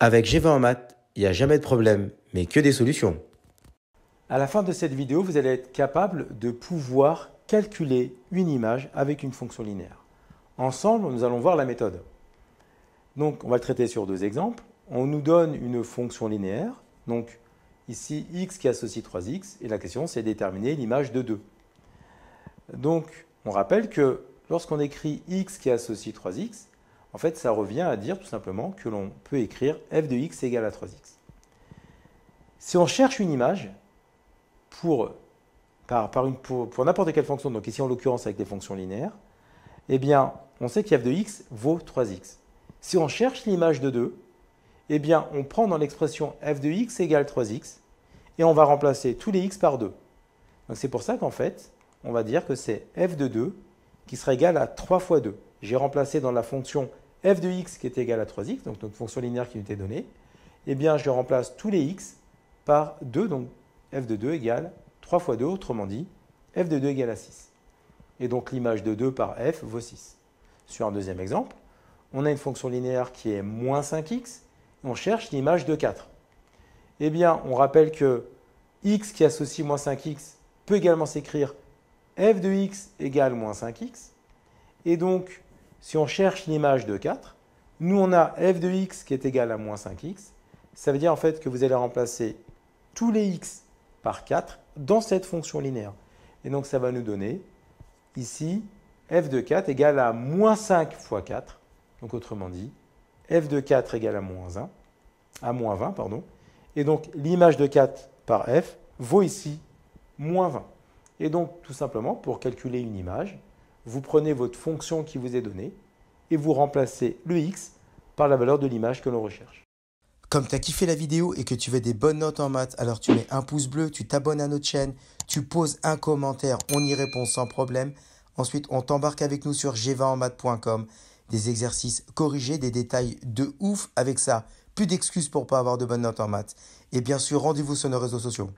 Avec G20 en maths, il n'y a jamais de problème, mais que des solutions. À la fin de cette vidéo, vous allez être capable de pouvoir calculer une image avec une fonction linéaire. Ensemble, nous allons voir la méthode. Donc, on va le traiter sur deux exemples. On nous donne une fonction linéaire, donc ici x qui associe 3x, et la question c'est déterminer l'image de 2. Donc, on rappelle que lorsqu'on écrit x qui associe 3x, en fait, ça revient à dire tout simplement que l'on peut écrire f de x égale à 3x. Si on cherche une image pour, par, une, pour, n'importe quelle fonction, donc ici en l'occurrence avec des fonctions linéaires, eh bien, on sait que f de x vaut 3x. Si on cherche l'image de 2, eh bien, on prend dans l'expression f de x égale 3x et on va remplacer tous les x par 2. Donc c'est pour ça qu'en fait, on va dire que c'est f de 2 qui sera égal à 3 fois 2. J'ai remplacé dans la fonction f de x qui est égal à 3x, donc notre fonction linéaire qui nous était donnée, et eh bien je remplace tous les x par 2, donc f de 2 égale 3 fois 2, autrement dit, f de 2 égale à 6. Et donc l'image de 2 par f vaut 6. Sur un deuxième exemple, on a une fonction linéaire qui est moins 5x, on cherche l'image de 4. Eh bien, on rappelle que x qui associe moins 5x peut également s'écrire f de x égale moins 5x. Et donc, si on cherche l'image de 4, nous on a f de x qui est égal à moins 5x. Ça veut dire en fait que vous allez remplacer tous les x par 4 dans cette fonction linéaire. Et donc ça va nous donner ici f de 4 égale à moins 5 fois 4. Donc autrement dit, f de 4 égale à moins 1, à moins 20, pardon. Et donc l'image de 4 par f vaut ici moins 20. Et donc tout simplement, pour calculer une image, vous prenez votre fonction qui vous est donnée et vous remplacez le x par la valeur de l'image que l'on recherche. Comme tu as kiffé la vidéo et que tu veux des bonnes notes en maths, alors tu mets un pouce bleu, tu t'abonnes à notre chaîne, tu poses un commentaire, on y répond sans problème. Ensuite, on t'embarque avec nous sur g 20 Des exercices corrigés, des détails de ouf avec ça. Plus d'excuses pour pas avoir de bonnes notes en maths. Et bien sûr, rendez-vous sur nos réseaux sociaux.